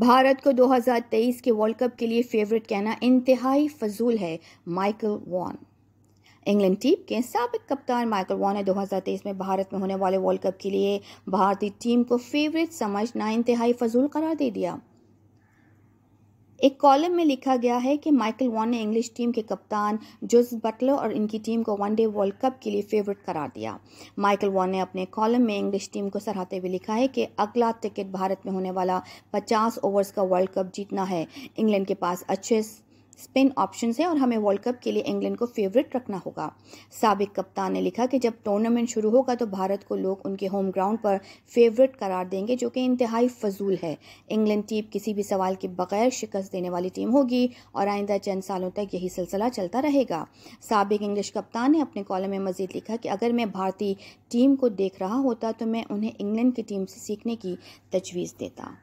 भारत को 2023 के world cup के लिए फेवरेट कहना इंतहाई फजूल है माइकल वॉन इंग्लैंड टीम के सबक कप्तान माइकल वॉन ने 2023 में भारत में होने वाले वर्ल्ड कप के लिए भारतीय टीम को फेवरेट समझना इंतहाई फजूल करार दे दिया एक कॉलम में लिखा गया है कि माइकल वॉन ने इंग्लिश टीम के कप्तान जोस बटलर और इनकी टीम को वनडे वर्ल्ड कप के लिए फेवरेट करार दिया माइकल वॉन ने अपने कॉलम में इंग्लिश टीम को सराहते हुए लिखा है कि अगला टिकट भारत में होने वाला 50 ओवर्स का वर्ल्ड कप जीतना है इंग्लैंड के पास अच्छे स्पिन ऑप्शन है और हमें वर्ल्ड कप के लिए इंग्लैंड को फेवरेट रखना होगा सबक कप्तान ने लिखा कि जब टूर्नामेंट शुरू होगा तो भारत को लोग उनके होम ग्राउंड पर फेवरेट करार देंगे जो कि इंतहाई फजूल है इंग्लैंड टीम किसी भी सवाल के बगैर शिकस्त देने वाली टीम होगी और आइंदा चंद सालों तक यही सिलसिला चलता रहेगा सबक इंग्लिश कप्तान ने अपने कॉलम में मजीद लिखा कि अगर मैं भारतीय टीम को देख रहा होता तो मैं उन्हें इंग्लैंड की टीम से सीखने की तजवीज़ देता